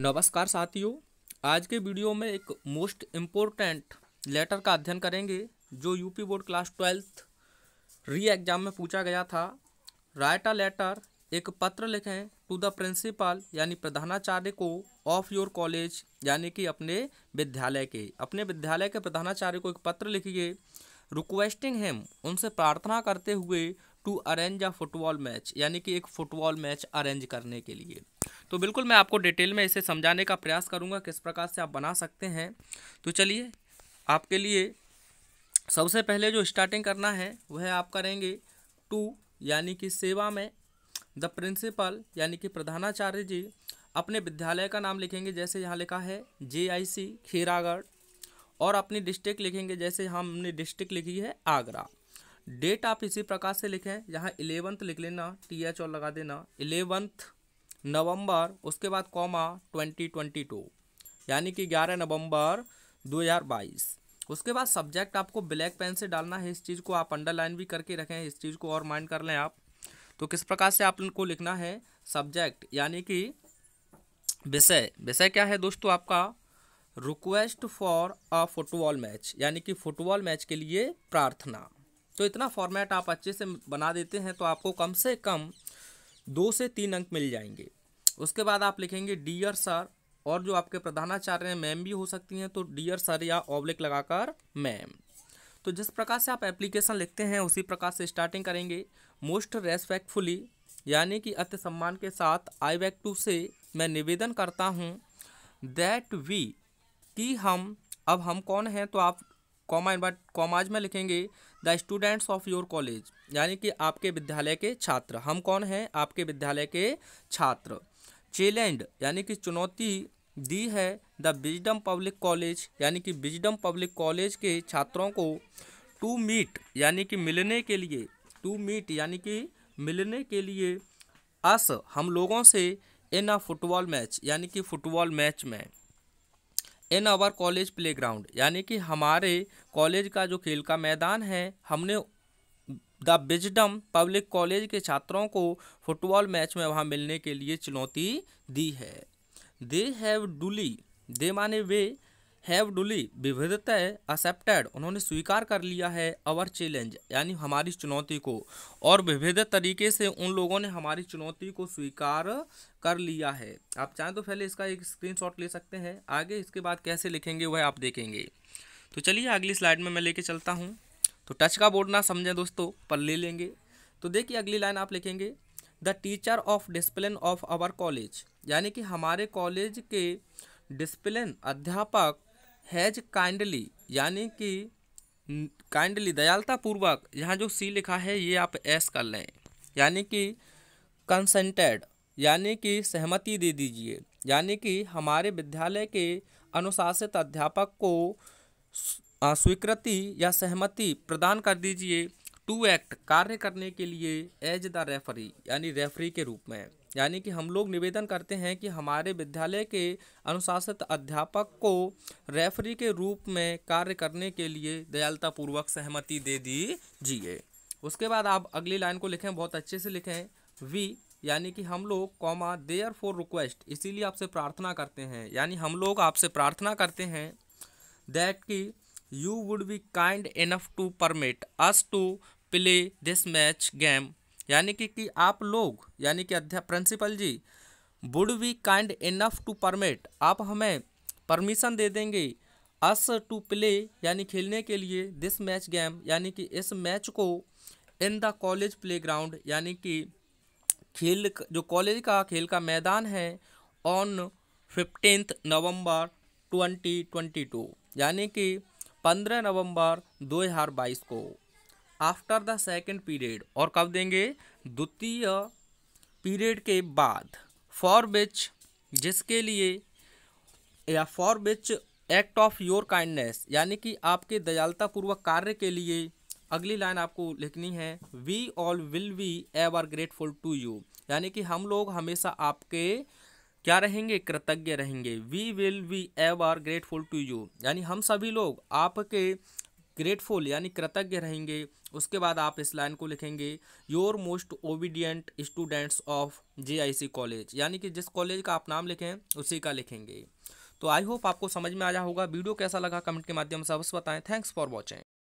नमस्कार साथियों आज के वीडियो में एक मोस्ट इम्पोर्टेंट लेटर का अध्ययन करेंगे जो UP board class twelfth re exam में पूछा गया था राइट अ लेटर एक पत्र लिखें टू द प्रिंसिपल यानी प्रधानाचार्य को ऑफ योर कॉलेज यानी कि अपने विद्यालय के अपने विद्यालय के प्रधानाचार्य को एक पत्र लिखिए रिक्वेस्टिंग हिम उनसे प्रार्थना करते हुए to arrange a football match यानी कि एक फुटबॉल मैच अरेंज करने के लिए तो बिल्कुल मैं आपको डिटेल में इसे समझाने का प्रयास करूँगा किस प्रकार से आप बना सकते हैं तो चलिए आपके लिए सबसे पहले जो स्टार्टिंग करना है वह आप करेंगे टू यानी कि सेवा में द प्रिंसिपल यानी कि प्रधानाचार्य जी अपने विद्यालय का नाम लिखेंगे जैसे यहाँ लिखा है जे आई सी खेरागढ़ और अपनी डिस्ट्रिक्ट लिखेंगे जैसे यहाँ हमने डिस्ट्रिक्ट लिखी है आगरा डेट आप इसी प्रकार से लिखें यहाँ इलेवंथ लिख लेना टी एच और लगा देना इलेवंथ नवंबर उसके बाद कॉमा ट्वेंटी ट्वेंटी टू यानी कि ग्यारह नवंबर 2022 उसके बाद सब्जेक्ट आपको ब्लैक पेन से डालना है इस चीज़ को आप अंडरलाइन भी करके रखें इस चीज़ को और माइंड कर लें आप तो किस प्रकार से आप इनको लिखना है सब्जेक्ट यानी कि विषय विषय क्या है दोस्तों आपका request for a football match यानी कि फुटबॉल मैच के लिए प्रार्थना तो इतना फॉर्मेट आप अच्छे से बना देते हैं तो आपको कम से कम दो से तीन अंक मिल जाएंगे उसके बाद आप लिखेंगे डियर सर और जो आपके प्रधानाचार्य हैं मैम भी हो सकती हैं तो डियर सर या ऑब्लिक लगाकर मैम तो जिस प्रकार से आप एप्लीकेशन लिखते हैं उसी प्रकार से स्टार्टिंग करेंगे मोस्ट रेस्पेक्टफुली यानी कि अति सम्मान के साथ आई वैक टू से मैं निवेदन करता हूँ दैट वी कि हम अब हम कौन हैं तो आप कॉमा इन्वर्ट कॉमाज में लिखेंगे the students of your college यानी कि आपके विद्यालय के छात्र हम कौन हैं आपके विद्यालय के छात्र चैलेंज यानी कि चुनौती दी है द बिजडम पब्लिक कॉलेज यानी कि बिजडम पब्लिक कॉलेज के छात्रों को टू मीट यानी कि मिलने के लिए टू मीट यानी कि मिलने के लिए अस हम लोगों से इन अ फुटबॉल मैच यानी कि फुटबॉल मैच में इन आवर कॉलेज प्लेग्राउंड यानी कि हमारे कॉलेज का जो खेल का मैदान है हमने द बिजडम पब्लिक कॉलेज के छात्रों को फुटबॉल मैच में वहाँ मिलने के लिए चुनौती दी है दे हैव डूली दे माने वे हैव डुली विविधता एक्सेप्टेड उन्होंने स्वीकार कर लिया है अवर चैलेंज यानी हमारी चुनौती को और विविध तरीके से उन लोगों ने हमारी चुनौती को स्वीकार कर लिया है आप चाहें तो पहले इसका एक स्क्रीनशॉट ले सकते हैं आगे इसके बाद कैसे लिखेंगे वह आप देखेंगे तो चलिए अगली स्लाइड में मैं लेके चलता हूँ तो टच का बोर्ड ना समझें दोस्तों पर ले लेंगे तो देखिए अगली लाइन आप लिखेंगे the teacher of discipline of our college यानी कि हमारे कॉलेज के डिसप्लिन अध्यापक हैज काइंडली यानी कि काइंडली पूर्वक यहाँ जो सी लिखा है ये आप एस कर लें यानी कि कंसेंटेड यानी कि सहमति दे दीजिए यानी कि हमारे विद्यालय के अनुशासित अध्यापक को स्वीकृति या सहमति प्रदान कर दीजिए टू एक्ट कार्य करने के लिए एज द रेफरी यानी रेफरी के रूप में यानी कि हम लोग निवेदन करते हैं कि हमारे विद्यालय के अनुशासित अध्यापक को रेफरी के रूप में कार्य करने के लिए दयालतापूर्वक सहमति दे दीजिए उसके बाद आप अगली लाइन को लिखें बहुत अच्छे से लिखें वी यानी कि हम लोग कॉमा देयर फॉर रिक्वेस्ट इसीलिए आपसे प्रार्थना करते हैं यानी हम लोग आपसे प्रार्थना करते हैं दैट कि you would be kind enough to permit us to play this match game यानी कि कि आप लोग यानी कि अध्याप principal ji would we kind enough to permit आप हमें परमिशन दे देंगे अस टू प्ले यानी खेलने के लिए दिस मैच गेम यानी कि इस मैच को इन द कॉलेज प्लेग्राउंड यानी कि खेल जो कॉलेज का खेल का मैदान है on fifteenth November twenty twenty two यानी कि पंद्रह नवंबर दो हज़ार बाईस को आफ्टर द सेकेंड पीरियड और कब देंगे द्वितीय पीरियड के बाद फॉर विच जिसके लिए या for which act of your kindness यानी कि आपके दयालतापूर्वक कार्य के लिए अगली लाइन आपको लिखनी है we all will be ever grateful to you यानी कि हम लोग हमेशा आपके क्या रहेंगे कृतज्ञ रहेंगे we will be ever grateful to you यानी हम सभी लोग आपके ग्रेटफुल यानी कृतज्ञ रहेंगे उसके बाद आप इस लाइन को लिखेंगे your most obedient students of J college यानी कि जिस कॉलेज का आप नाम लिखें उसी का लिखेंगे तो आई होप आपको समझ में आया होगा वीडियो कैसा लगा कमेंट के माध्यम से अवश्य बताएं थैंक्स फॉर वॉचिंग